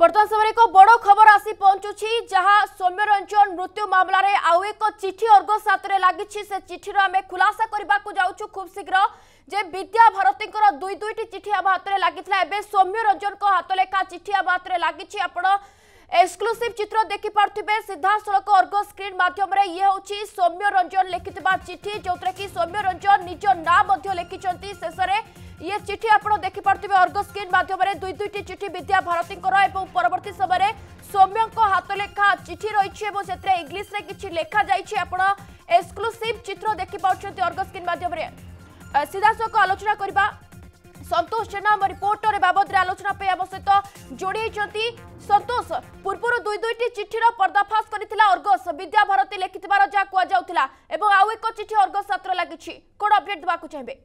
बर्तमान समय एक बड़ खबर आसी पहुंचुची जहां सौम्य रंजन मृत्यु मामलें आउ एक चिठी अर्घस हाथ में लगी चिठीर आम खुलासा करने को जाऊँ खूब शीघ्र जे विद्या भारती दुई दुईट चिठी आम हाथ में लगी सौम्य रंजन को हाथ लेखा चिठी आम हाथ में लगी एक्सक्लूसीव चित्र देखि देखिपे सीधा सड़क अर्ग स्क्रीन मध्यम ये हूँ सौम्य रंजन लिखि चिठी जो थी सौम्य रंजन निज नाम लिखिंट शेष में ये चिठी आप देखिपे अर्ग स्क्रीन मध्यम दुई दुईट चिठी विद्या भारती और परवर्त समय सौम्यों हाथलेखा चिठी रही है और इंग्लीश में किसी लेखा जा एक्सक्लूसिव चित्र देखिपुट अर्ग स्क्रीन मध्यम सीधासख आलोचना करवा সন্তোষ জেনা আমার রিপোর্টর বাবদরে আলোচনা পাই আমার সহ যোড়ি হয়েছেন সন্তোষ পূর্বর দুই দুইটি চিঠির পর্দাফাশ করে অর্গস বিদ্যাভারতী লেখিবার যা কুয়া এবং আউ এক চিঠি অর্গস হাতর লাগিছি কোণ অপডেট দেওয়া চাইবে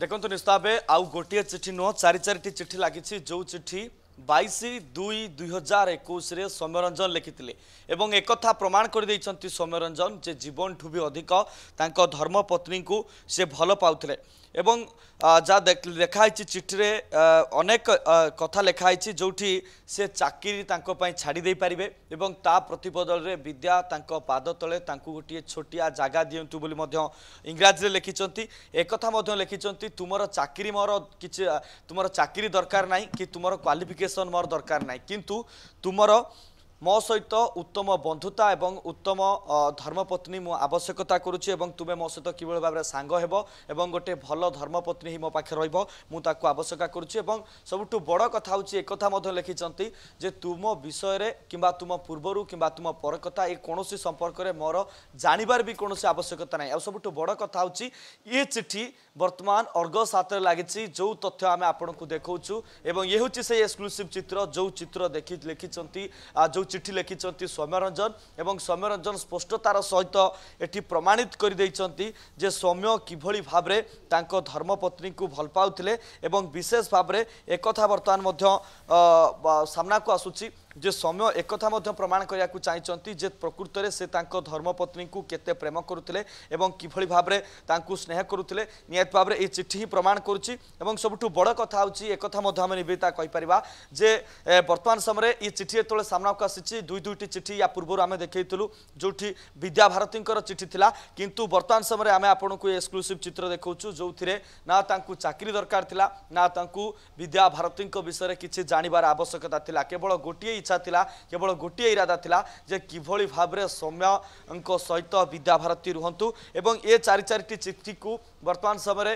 দেখুন নিস্তাবে আউ গোটিয়ে চিঠি নুহ চারি চারিটি চিঠি লাগিছি যে চিঠি বাইশ দুই দুই হাজার একুশে সৌম্যরঞ্জন লিখিলে এবং একথা প্রমাণ করে দিয়েছেন সৌম্যরঞ্জন যে জীবনঠু বি অধিক তাঁর ধর্মপত্নী সে ভাল পাওলে এবং যা লেখা হয়েছে চিঠিরে অনেক কথা লেখা হয়েছে যেটি সে চাকরি তাঁপাই ছাড়ি পারে এবং তা প্রতিবদলের বিদ্যা তাঁক পাদ তলে তা গোটিয়ে ছোটিয়া জায়গা দিও বলে ইংরাজি লিখিছেন একথা লিখিছেন তুমর চাকরি মর কিছু তোমার চাকরি দরকার নাই কি তোমার কোয়ালিফিকেসন মর দরকার নাই কিন্তু তোমার ମୋ ସହିତ ଉତ୍ତମ ବନ୍ଧୁତା ଏବଂ ଉତ୍ତମ ଧର୍ମପତ୍ନୀ ମୁଁ ଆବଶ୍ୟକତା କରୁଛି ଏବଂ ତୁମେ ମୋ ସହିତ କିଭଳି ଭାବରେ ସାଙ୍ଗ ହେବ ଏବଂ ଗୋଟେ ଭଲ ଧର୍ମପତ୍ନୀ ହିଁ ମୋ ପାଖରେ ରହିବ ମୁଁ ତାକୁ ଆବଶ୍ୟକ କରୁଛି ଏବଂ ସବୁଠୁ ବଡ଼ କଥା ହେଉଛି ଏକଥା ମଧ୍ୟ ଲେଖିଛନ୍ତି ଯେ ତୁମ ବିଷୟରେ କିମ୍ବା ତୁମ ପୂର୍ବରୁ କିମ୍ବା ତୁମ ପର କଥା ଏ କୌଣସି ସମ୍ପର୍କରେ ମୋର ଜାଣିବାର ବି କୌଣସି ଆବଶ୍ୟକତା ନାହିଁ ଆଉ ସବୁଠୁ ବଡ଼ କଥା ହେଉଛି ଏ ଚିଠି ବର୍ତ୍ତମାନ ଅର୍ଗ ସାତରେ ଲାଗିଛି ଯେଉଁ ତଥ୍ୟ ଆମେ ଆପଣଙ୍କୁ ଦେଖାଉଛୁ ଏବଂ ଇଏ ହେଉଛି ସେଇ ଏକ୍ସକ୍ଲୁସିଭ୍ ଚିତ୍ର ଯେଉଁ ଚିତ୍ର ଦେଖି ଲେଖିଛନ୍ତି ଯେଉଁ চিঠি লিখিছেন সৌম্যরঞ্জন এবং সৌম্যরঞ্জন স্পষ্টতার সহিত এটি প্রমাণিত করে দিয়েছেন যে সৌম্য কিভাবে ভাবে তাঁক ধর্মপত্নী ভাল পাওলে এবং বিশেষ ভাবে একথা বর্তমান সামনাকু আসুচি যে ସୌମ୍ୟ ଏକଥା ମଧ୍ୟ ପ୍ରମାଣ କରିବାକୁ ଚାହିଁଛନ୍ତି ଯେ ପ୍ରକୃତରେ ସେ ତାଙ୍କ ଧର୍ମପତ୍ନୀଙ୍କୁ କେତେ ପ୍ରେମ କରୁଥିଲେ ଏବଂ କିଭଳି ଭାବରେ ତାଙ୍କୁ ସ୍ନେହ କରୁଥିଲେ ନିହାତି ଭାବରେ ଏହି ଚିଠି ହିଁ ପ୍ରମାଣ କରୁଛି ଏବଂ ସବୁଠୁ ବଡ଼ କଥା ହେଉଛି ଏକଥା ମଧ୍ୟ ଆମେ ନିବେଦିତା କହିପାରିବା ଯେ ବର୍ତ୍ତମାନ ସମୟରେ ଏହି ଚିଠି ଯେତେବେଳେ ସାମ୍ନାକୁ ଆସିଛି ଦୁଇ ଦୁଇଟି ଚିଠି ୟା ପୂର୍ବରୁ ଆମେ ଦେଖାଇଥିଲୁ ଯେଉଁଠି ବିଦ୍ୟାଭାରତୀଙ୍କର ଚିଠି ଥିଲା କିନ୍ତୁ ବର୍ତ୍ତମାନ ସମୟରେ ଆମେ ଆପଣଙ୍କୁ ଏକ୍ସକ୍ଲୁସିଭ୍ ଚିତ୍ର ଦେଖାଉଛୁ ଯେଉଁଥିରେ ନା ତାଙ୍କୁ ଚାକିରି ଦରକାର ଥିଲା ନା ତାଙ୍କୁ ବିଦ୍ୟାଭାରତୀଙ୍କ ବିଷୟରେ କିଛି ଜାଣିବାର ଆବଶ୍ୟକତା ଥିଲା କେବଳ ଗୋଟିଏ ইচ্ছা লা কেবল গোটিয়ে ইরাদা লা যে কিভাবে ভাবে সৌম্যঙ্ক সহিত বিদ্যাভারতী রুহতু এবং এ চারি চারিটি চিঠিকু বর্তমান সময়ে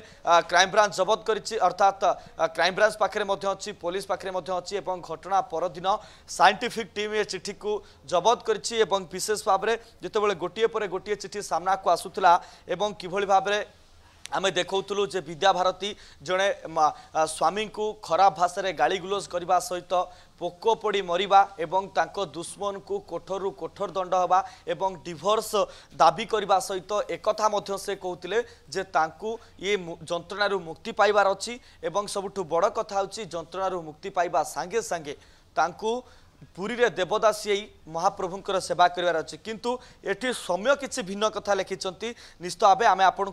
ক্রাইমব্রাঞ্চ জবত করেছে অর্থাৎ ক্রাইমব্রাঞ্চ পাখে অছি পুলিশ পাখে অছি এবং ঘটনা পরদিন সাইন্টিফিক টিম এ চিঠিকু জবত করেছে এবং বিশেষ ভাবে যেতবে গোটিয়ে পরে গোটিয়ে চিঠি সামনাকু আসুলা এবং কিভাবে ভাবে আমি দেখুলু যে বিদ্যাভারতী জনে স্বামীকে খরাপ ভাষায় গাড়িগুলোজ করা সহিত ପୋକ ପଡ଼ି ମରିବା ଏବଂ ତାଙ୍କ ଦୁଶ୍ମନକୁ କୋଠରରୁ କୋଠର ଦଣ୍ଡ ହେବା ଏବଂ ଡିଭୋର୍ସ ଦାବି କରିବା ସହିତ ଏକଥା ମଧ୍ୟ ସେ କହୁଥିଲେ ଯେ ତାଙ୍କୁ ଇଏ ଯନ୍ତ୍ରଣାରୁ ମୁକ୍ତି ପାଇବାର ଅଛି ଏବଂ ସବୁଠୁ ବଡ଼ କଥା ହେଉଛି ଯନ୍ତ୍ରଣାରୁ ମୁକ୍ତି ପାଇବା ସାଙ୍ଗେ ସାଙ୍ଗେ ତାଙ୍କୁ পুরীরে দেবদাসী এই মহাপ্রভুঙ্কর সেবা করবার অছে কিন্তু এটি সৌম্য কিছু ভিন্ন কথা লিখিছেন নিশ্চিত ভাবে আমি আপনার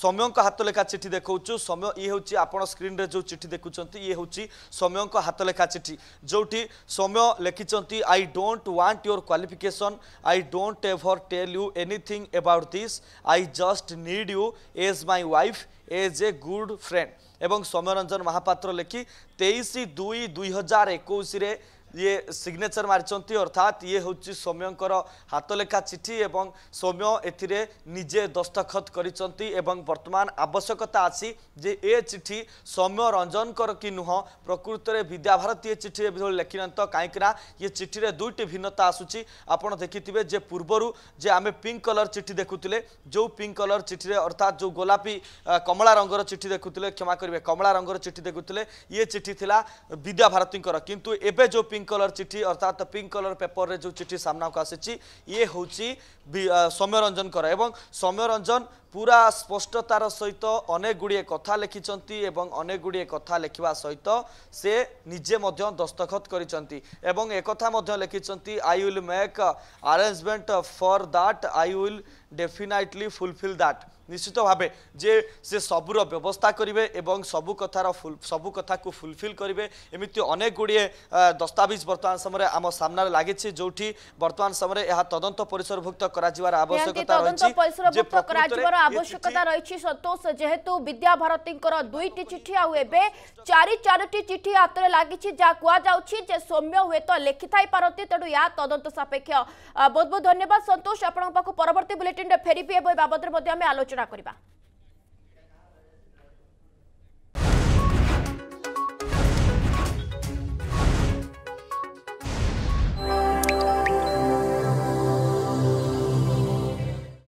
সৌম্যঙ্ হাতলেখা চিঠি দেখছু সৌম্য ইয়ে হচ্ছে আপনার স্ক্রিনে যে চিঠি দেখুছেন ইয়ে হচ্ছে সৌম্যঙ্ হাতলেখা চিঠি যেটি সৌম্য লিখিছেন I don't want your qualification I don't ever tell you anything about this I just need you as my wife as a good friend এবং সৌম্যরঞ্জন মহাপাত্র লেখি তেইশ দুই দুই হাজার একুশে ଇଏ ସିଗ୍ନେଚର ମାରିଛନ୍ତି ଅର୍ଥାତ୍ ଇଏ ହେଉଛି ସୌମ୍ୟଙ୍କର ହାତଲେଖା ଚିଠି ଏବଂ ସୌମ୍ୟ ଏଥିରେ ନିଜେ ଦସ୍ତଖତ କରିଛନ୍ତି ଏବଂ ବର୍ତ୍ତମାନ ଆବଶ୍ୟକତା ଅଛି ଯେ ଏ ଚିଠି ସୌମ୍ୟ ରଞ୍ଜନଙ୍କର କି ନୁହଁ ପ୍ରକୃତରେ ବିଦ୍ୟାଭାରତୀ ଏ ଚିଠିରେ ଏଭଳି ଲେଖିନାହାନ୍ତ କାହିଁକିନା ଇଏ ଚିଠିରେ ଦୁଇଟି ଭିନ୍ନତା ଆସୁଛି ଆପଣ ଦେଖିଥିବେ ଯେ ପୂର୍ବରୁ ଯେ ଆମେ ପିଙ୍କ କଲର୍ ଚିଠି ଦେଖୁଥିଲେ ଯେଉଁ ପିଙ୍କ କଲର୍ ଚିଠିରେ ଅର୍ଥାତ୍ ଯେଉଁ ଗୋଲାପୀ କମଳା ରଙ୍ଗର ଚିଠି ଦେଖୁଥିଲେ କ୍ଷମା କରିବେ କମଳା ରଙ୍ଗର ଚିଠି ଦେଖୁଥିଲେ ଇଏ ଚିଠି ଥିଲା ବିଦ୍ୟାଭାରତୀଙ୍କର କିନ୍ତୁ ଏବେ ଯେଉଁ পিঙ্ক কলর চিঠি অর্থাৎ পিঙ্ক কলর পেপরের যে চিঠি সামনাকে আসিছি ইয়ে হচ্ছে সৌম্যরঞ্জনকর এবং সৌম্যরঞ্জন পুরা স্পষ্টতার সহিত অনেক গুড়িয়ে কথা লিখিছেন এবং অনেক গুড়িয়ে কথা লেখা সহিত সে নিজে মধ্য দস্তখত করেছেন এবং একথা মধ্য লিখিছেন I will make arrangement for that I will definitely fulfil that নিশ্চিত ভাবে যে সে সবুর ব্যবস্থা করবে এবং সবু কথার সবু কথা ফুলফিল করবে এমিতি অনেক গুড়িয়ে দস্তাবিজ বর্তমান সময় আমার সামনে লাগিছে যেটি বর্তমান সময় এ তদন্ত পরিসরভুক্ত করা আবশ্যকতা আবশ্যকতা রয়েছে সন্তোষ যেহেতু বিদ্যাভারতীঙ্কর দুইটি চিঠি আবে চারি চারোটি চিঠি হাতে লাগিছে যা কুযাচ্ছে যে সৌম্য হুয়েত লেখি থাইপারতি তেণু ইয়া তদন্ত সাপেক্ষ বহু বহু ধন্যবাদ সন্তোষ আপনার পাখ পরবর্তী বুলেটিন ফেরবি এবং এ বাবদে আমি আলোচনা আলোচনা করা